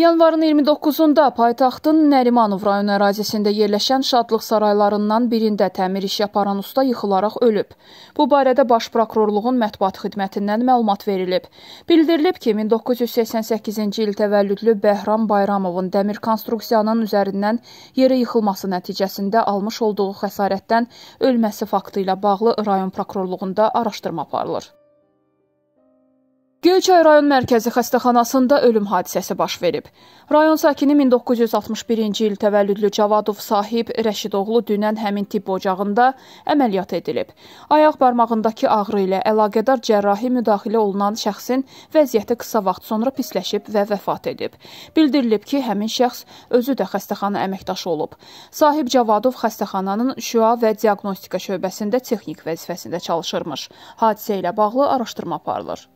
Yanvarın 29-da paytaxtın Nərimanov rayon ərazisində yerləşən şadlıq saraylarından birində təmir işi aparan usta yıxılaraq ölüb. Bu barədə Baş Prokurorluğun mətbuat xidmətindən məlumat verilib. Bildirilib ki, 1988-ci il təvəllüdlü Bəhram Bayramovun dəmir konstruksiyanın üzərindən yerə yıxılması nəticəsində almış olduğu xəsarətdən ölməsi faktı ilə bağlı rayon prokurorluğunda araşdırma aparılır. Göyçay rayon mərkəzi xəstəxanasında ölüm hadisəsi baş verib. Rayon sakini 1961-ci il təvəllüdlü Cavadov Sahib Rəşidoğlu dünən həmin tibb ocağında əməliyyat edilib. Ayaq barmağındakı ağrı ilə əlaqədar cərrahi müdaxilə olunan şəxsin vəziyyəti qısa vaxt sonra pisləşib və vəfat edib. Bildirilib ki, həmin şəxs özü də xəstəxana əməkdaşı olub. Sahib Cavadov xəstəxananın şüa və diaqnostika şöbəsində texnik vəzifəsində çalışırmış. Hadisə ilə bağlı araşdırma aparılır.